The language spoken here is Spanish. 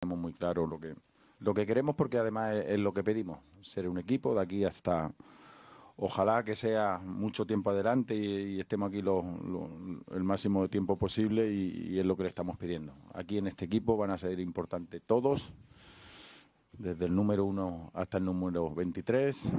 Tenemos muy claro lo que, lo que queremos porque además es, lo que pedimos, ser un equipo de aquí hasta... Ojalá que sea mucho tiempo adelante y, estemos aquí el máximo de tiempo posible y, es lo que le estamos pidiendo. Aquí en este equipo van a ser importantes todos, desde el número 1 hasta el número 23,